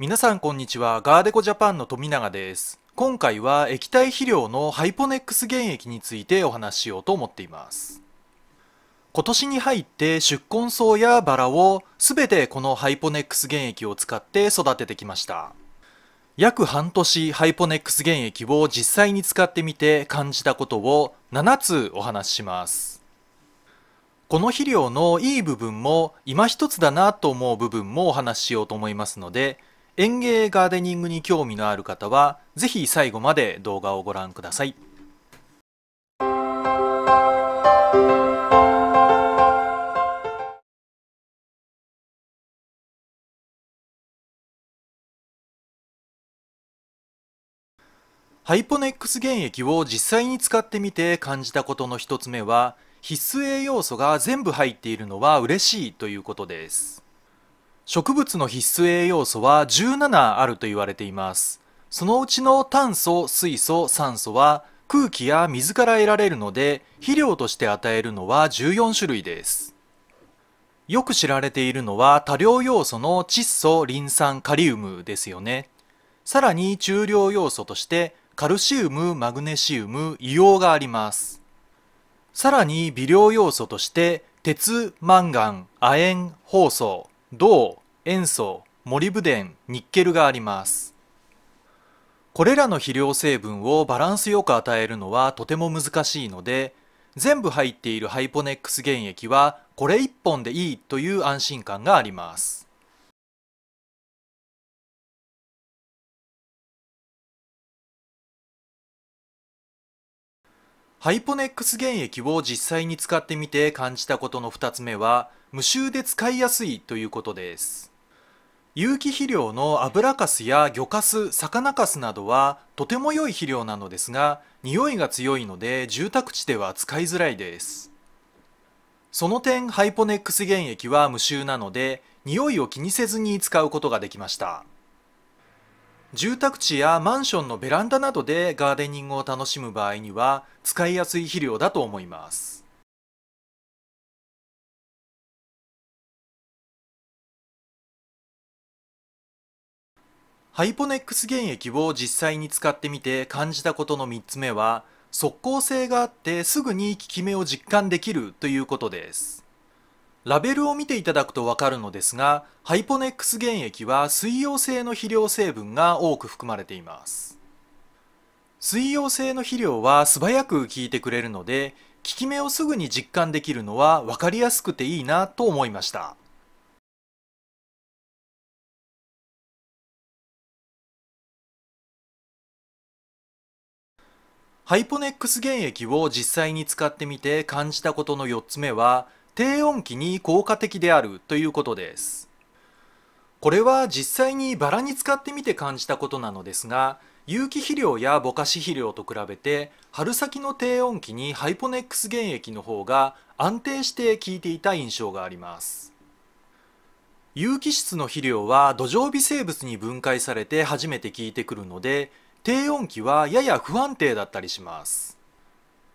皆さんこんにちはガーデコジャパンの富永です今回は液体肥料のハイポネックス原液についてお話ししようと思っています今年に入って宿根草やバラを全てこのハイポネックス原液を使って育ててきました約半年ハイポネックス原液を実際に使ってみて感じたことを7つお話ししますこの肥料のいい部分も今一つだなと思う部分もお話ししようと思いますので園芸ガーデニングに興味のある方は是非最後まで動画をご覧ください。ハイポネックス原液を実際に使ってみて感じたことの1つ目は必須栄養素が全部入っているのは嬉しいということです植物の必須栄養素は17あると言われていますそのうちの炭素水素酸素は空気や水から得られるので肥料として与えるのは14種類ですよく知られているのは多量要素の窒素リン酸カリウムですよねさらに中量要素としてカルシウムマグネシウム硫黄がありますさらに微量要素として鉄マンガン亜鉛ウ素銅塩素モリブデンニッケルがありますこれらの肥料成分をバランスよく与えるのはとても難しいので全部入っているハイポネックス原液はこれ1本でいいという安心感がありますハイポネックス原液を実際に使ってみて感じたことの2つ目は無臭で使いやすいということです有機肥料の油かすや魚かす魚かすなどはとても良い肥料なのですが匂いが強いので住宅地では使いづらいですその点ハイポネックス原液は無臭なので匂いを気にせずに使うことができました住宅地やマンションのベランダなどでガーデニングを楽しむ場合には使いやすい肥料だと思います。ハイポネックス原液を実際に使ってみて感じたことの3つ目は即効性があってすぐに効き目を実感できるということです。ラベルを見ていただくとわかるのですがハイポネックス原液は水溶性の肥料成分が多く含まれています水溶性の肥料は素早く効いてくれるので効き目をすぐに実感できるのは分かりやすくていいなと思いましたハイポネックス原液を実際に使ってみて感じたことの4つ目は低温期に効果的であるということですこれは実際にバラに使ってみて感じたことなのですが有機肥料やぼかし肥料と比べて春先の低温期にハイポネックス原液の方が安定して効いていた印象があります有機質の肥料は土壌微生物に分解されて初めて効いてくるので低温期はやや不安定だったりします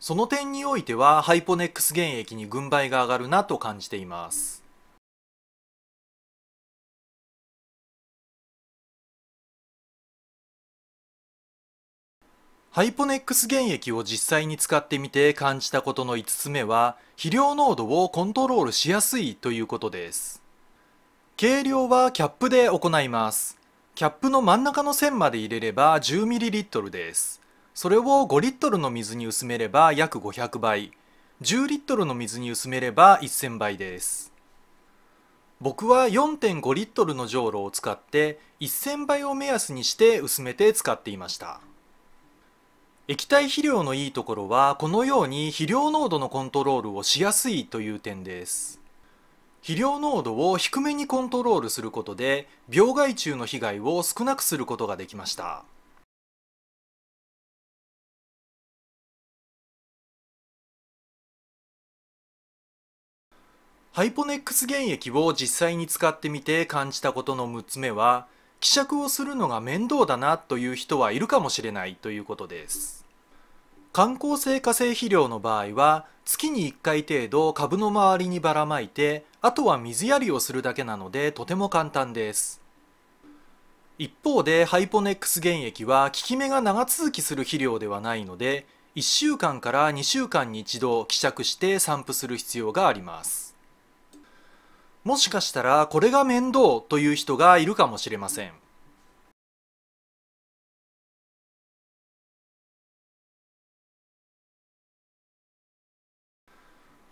その点においてはハイポネックス原液に軍配が上がるなと感じています。ハイポネックス原液を実際に使ってみて感じたことの5つ目は肥料濃度をコントロールしやすいということです計量はキャップで行いますキャップの真ん中の線まで入れれば 10ml ですそれを5リットルの水に薄めれば約500倍10リットルの水に薄めれば1000倍です僕は4.5リットルのじょうろを使って1000倍を目安にして薄めて使っていました液体肥料のいいところはこのように肥料濃度のコントロールをしやすいという点です肥料濃度を低めにコントロールすることで病害虫の被害を少なくすることができましたハイポネックス原液を実際に使ってみて感じたことの6つ目は希釈をするのが面倒だなという人はいるかもしれないということです観光性化成肥料の場合は月に1回程度株の周りにばらまいてあとは水やりをするだけなのでとても簡単です一方でハイポネックス原液は効き目が長続きする肥料ではないので1週間から2週間に一度希釈して散布する必要がありますもしかしたらこれが面倒という人がいるかもしれません。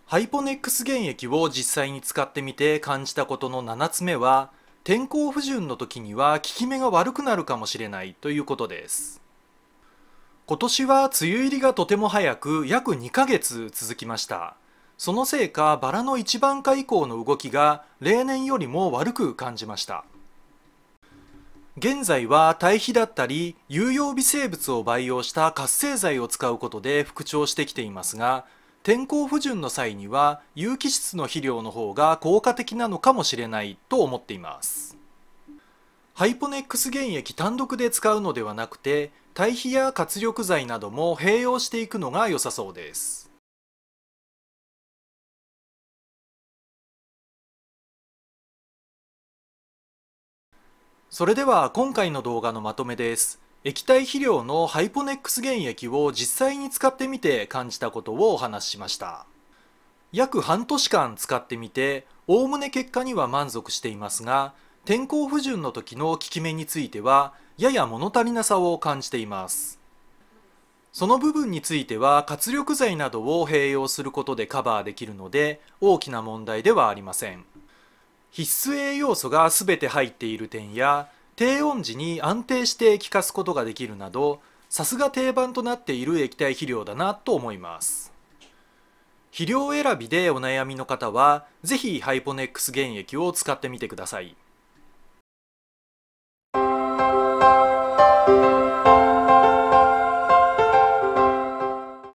ハイポネックス原液を実際に使ってみて感じたことの7つ目は天候不順の時には効き目が悪くなるかもしれないということです。今年は梅雨入りがとても早く約2ヶ月続きました。そのせいかバラの一番下以降の動きが例年よりも悪く感じました現在は堆肥だったり有用微生物を培養した活性剤を使うことで復調してきていますが天候不順の際には有機質の肥料の方が効果的なのかもしれないと思っていますハイポネックス原液単独で使うのではなくて堆肥や活力剤なども併用していくのが良さそうですそれでは今回の動画のまとめです液体肥料のハイポネックス原液を実際に使ってみて感じたことをお話ししました約半年間使ってみておおむね結果には満足していますが天候不順の時の効き目についてはやや物足りなさを感じていますその部分については活力剤などを併用することでカバーできるので大きな問題ではありません必須栄養素が全て入っている点や低温時に安定して効かすことができるなどさすが定番となっている液体肥料だなと思います肥料選びでお悩みの方は是非ハイポネックス原液を使ってみてください